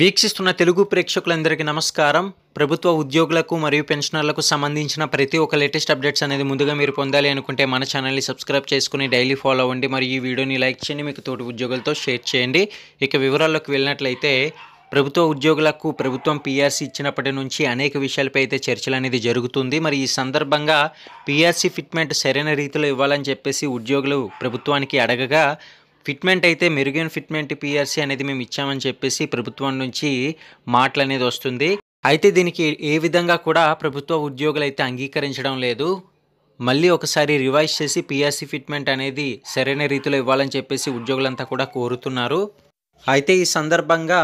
వీక్షిస్తున్న తెలుగు ప్రేక్షకులందరికీ నమస్కారం ప్రభుత్వ ఉద్యోగులకు మరియు పెన్షనర్లకు సంబంధించిన ప్రతి ఒక్క లేటెస్ట్ అప్డేట్స్ అనేది ముందుగా మీరు పొందాలి అనుకుంటే మన ఛానల్ని సబ్స్క్రైబ్ చేసుకుని డైలీ ఫాలో అవ్వండి మరియు ఈ వీడియోని లైక్ చేయండి మీకు తోటి ఉద్యోగులతో షేర్ చేయండి ఇక వివరాల్లోకి వెళ్ళినట్లయితే ప్రభుత్వ ఉద్యోగులకు ప్రభుత్వం పీఆర్సీ ఇచ్చినప్పటి నుంచి అనేక విషయాలపై అయితే చర్చలు అనేది జరుగుతుంది మరి ఈ సందర్భంగా పీఆర్సీ ఫిట్మెంట్ సరైన రీతిలో ఇవ్వాలని చెప్పేసి ఉద్యోగులు ప్రభుత్వానికి అడగగా ఫిట్మెంట్ అయితే మెరుగైన ఫిట్మెంట్ పిఆర్సీ అనేది మేము ఇచ్చామని చెప్పేసి ప్రభుత్వం నుంచి మాటలు అనేది వస్తుంది అయితే దీనికి ఏ విధంగా కూడా ప్రభుత్వ ఉద్యోగులు అయితే అంగీకరించడం లేదు మళ్ళీ ఒకసారి రివైజ్ చేసి పిఆర్సీ ఫిట్మెంట్ అనేది సరైన రీతిలో ఇవ్వాలని చెప్పేసి ఉద్యోగులంతా కూడా కోరుతున్నారు అయితే ఈ సందర్భంగా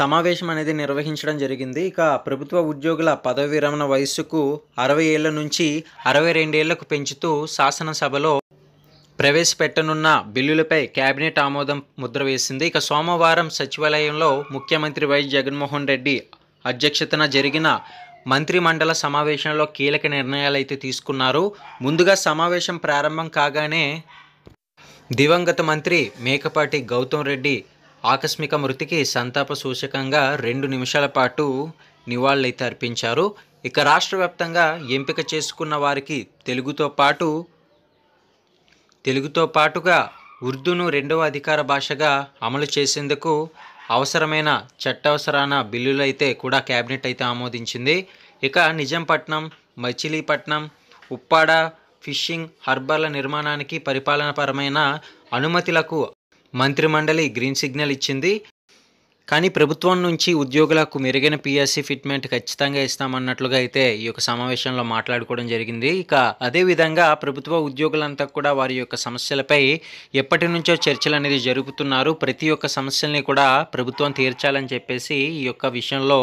సమావేశం అనేది నిర్వహించడం జరిగింది ఇక ప్రభుత్వ ఉద్యోగుల పదవి విరమణ వయస్సుకు అరవై ఏళ్ళ నుంచి అరవై రెండేళ్లకు పెంచుతూ శాసనసభలో ప్రవేశపెట్టనున్న బిల్లులపై కేబినెట్ ఆమోదం ముద్ర వేసింది ఇక సోమవారం సచివాలయంలో ముఖ్యమంత్రి వైఎస్ జగన్మోహన్ రెడ్డి అధ్యక్షతన జరిగిన మంత్రి మండల సమావేశంలో కీలక నిర్ణయాలు అయితే తీసుకున్నారు ముందుగా సమావేశం ప్రారంభం కాగానే దివంగత మంత్రి మేకపాటి గౌతమ్ రెడ్డి ఆకస్మిక మృతికి సంతాప సూచకంగా రెండు నిమిషాల పాటు నివాళులైతే అర్పించారు ఇక రాష్ట్ర వ్యాప్తంగా ఎంపిక చేసుకున్న వారికి తెలుగుతో పాటు తెలుగుతో పాటుగా ఉర్దూను రెండవ అధికార భాషగా అమలు చేసేందుకు అవసరమైన చట్టవసరాన బిల్లులైతే కూడా కేబినెట్ అయితే ఆమోదించింది ఇక నిజాంపట్నం మచిలీపట్నం ఉప్పాడ ఫిషింగ్ హార్బర్ల నిర్మాణానికి పరిపాలనపరమైన అనుమతులకు మంత్రిమండలి గ్రీన్ సిగ్నల్ ఇచ్చింది కానీ ప్రభుత్వం నుంచి ఉద్యోగులకు మెరుగైన పిఎస్సి ఫిట్మెంట్ ఖచ్చితంగా ఇస్తామన్నట్లుగా అయితే ఈ యొక్క సమావేశంలో మాట్లాడుకోవడం జరిగింది ఇక అదే విధంగా ప్రభుత్వ ఉద్యోగులంతా కూడా వారి యొక్క సమస్యలపై ఎప్పటి నుంచో చర్చలు అనేది జరుపుతున్నారు ప్రతి ఒక్క సమస్యల్ని కూడా ప్రభుత్వం తీర్చాలని చెప్పేసి ఈ యొక్క విషయంలో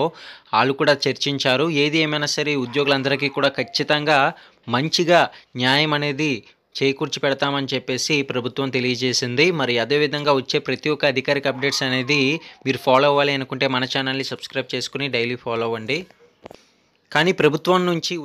వాళ్ళు కూడా చర్చించారు ఏది ఏమైనా సరే ఉద్యోగులందరికీ కూడా ఖచ్చితంగా మంచిగా న్యాయం అనేది చేకూర్చి పెడతామని చెప్పేసి ప్రభుత్వం తెలియజేసింది మరి అదేవిధంగా వచ్చే ప్రతి ఒక్క అధికారిక అప్డేట్స్ అనేది మీరు ఫాలో అవ్వాలి అనుకుంటే మన ఛానల్ని సబ్స్క్రైబ్ చేసుకుని డైలీ ఫాలో అవ్వండి కానీ ప్రభుత్వం నుంచి